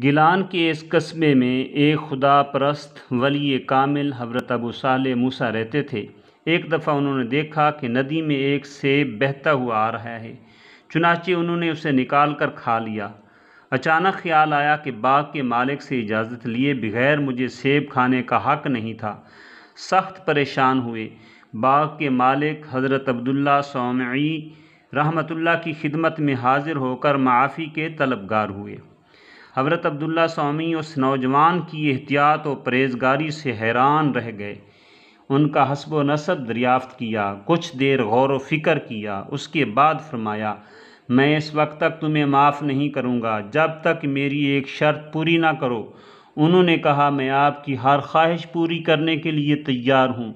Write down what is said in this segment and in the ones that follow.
गिलान के इस कस्बे में एक खुदा परस्त वली कामिल हज़रत अबू साल मूसा रहते थे एक दफ़ा उन्होंने देखा कि नदी में एक सेब बहता हुआ आ रहा है चुनाचे उन्होंने उसे निकाल कर खा लिया अचानक ख्याल आया कि बाग के मालिक से इजाज़त लिए बगैर मुझे सेब खाने का हक नहीं था सख्त परेशान हुए बाग के मालिक हज़रत अब्दुल्ला सोमी रहमतुल्ला की खिदमत में हाजिर होकर माफ़ी के तलबगार हुए हज़रत अब्दुल्ला स्वामी उस नौजवान की एहतियात और परहेजगारी से हैरान रह गए उनका हसब व नसब दरियाफ़त किया कुछ देर गौर व फिक्र किया उसके बाद फरमाया मैं इस वक्त तक तुम्हें माफ़ नहीं करूँगा जब तक मेरी एक शर्त पूरी ना करो उन्होंने कहा मैं आपकी हर ख्वाहिश पूरी करने के लिए तैयार हूँ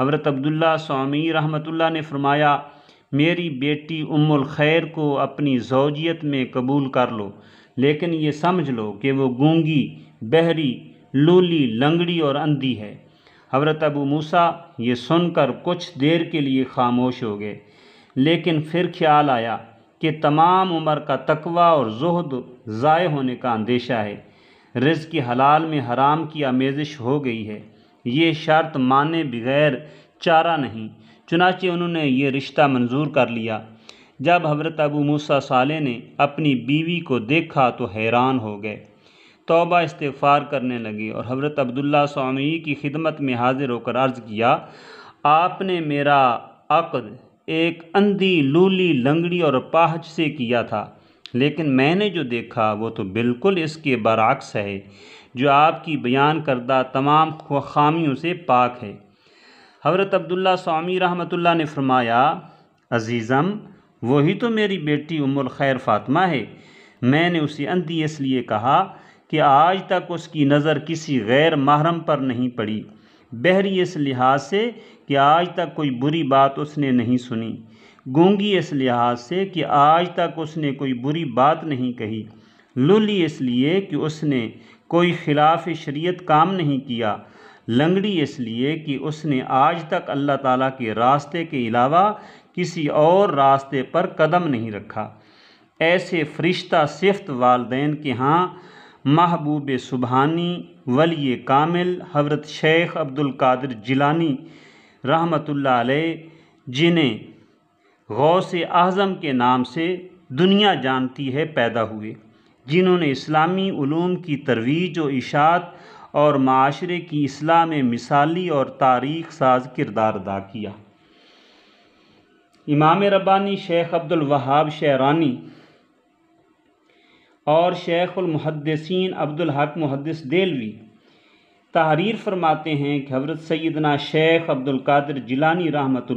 हज़रत अब्दुल्ला स्वामी रहमतुल्ला ने फरमाया मेरी बेटी उम्मुल खैर को अपनी जौजियत में कबूल कर लो लेकिन ये समझ लो कि वो गूंगी बहरी लूली लंगड़ी और अंधी है हजरत अबू मूसा ये सुनकर कुछ देर के लिए खामोश हो गए लेकिन फिर ख्याल आया कि तमाम उम्र का तकवा और जहद ज़ाय होने का अंदेशा है रिज की हलाल में हराम की आमेजिश हो गई है ये शर्त माने बगैर चारा नहीं चुनाचे उन्होंने ये रिश्ता मंजूर कर लिया जब हज़रत अबू मूसा साले ने अपनी बीवी को देखा तो हैरान हो गए तोबा इस्तफ़ार करने लगे और हज़रत अब्दुल्ला स्वामी की खिदमत में हाज़िर होकर अर्ज़ किया आपने मेरा अक़द एक अंधी लूली लंगड़ी और पाहच से किया था लेकिन मैंने जो देखा वो तो बिल्कुल इसके बरक्स है जो आपकी बयान करदा तमाम खामियों से पाक है हज़रत अब्दुल्ला स्वामी रहमतुल्ला ने फरमाया अज़ीज़म वही तो मेरी बेटी उमुल खैर फातमा है मैंने उसे अंधी इसलिए कहा कि आज तक उसकी नज़र किसी गैर महरम पर नहीं पड़ी बहरी इस लिहाज से कि आज तक कोई बुरी बात उसने नहीं सुनी गूंगी इस लिहाज से कि आज तक उसने कोई बुरी बात नहीं कही लुली इसलिए कि उसने कोई खिलाफ शरीयत काम नहीं किया लंगड़ी इसलिए कि उसने आज तक अल्लाह ताला के रास्ते के अलावा किसी और रास्ते पर कदम नहीं रखा ऐसे फरिश्ता सिफ्त वालदेन के यहाँ महबूब सुबहानी वली कामिल हजरत शेख अब्दुल कादिर जिलानी रहमतुल्लाह अलैह जिन्हें गौस आज़म के नाम से दुनिया जानती है पैदा हुए जिन्होंने इस्लामी उलूम की तरवीज व इशात और माशरे की असलाह में मिसाली और तारीख साज किरदार अदा किया इमाम रब्बानी शेख अब्दुल वहाब शेरानी और शेखुलमहदसिन अब्दुल हक मुहदस देलवी तहरीर फरमाते हैं कि हजरत सैदना शेख अब्दुल कादिर जिलानी रहमत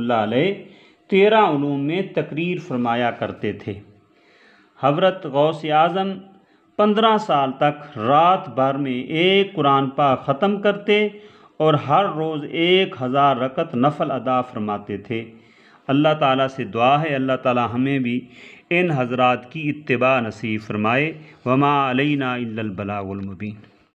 तेरह उलूम में तकरीर फरमाया करते थे हजरत गौस आज़म पंद्रह साल तक रात भर में एक कुरान पा ख़त्म करते और हर रोज़ एक हज़ार रकत नफल अदा फरमाते थे अल्लाह ताला से दुआ है अल्लाह ताला हमें भी इन हजरात की इतबा नसीब फरमाए वमा अलैना इल्लल बलागुल मुबीन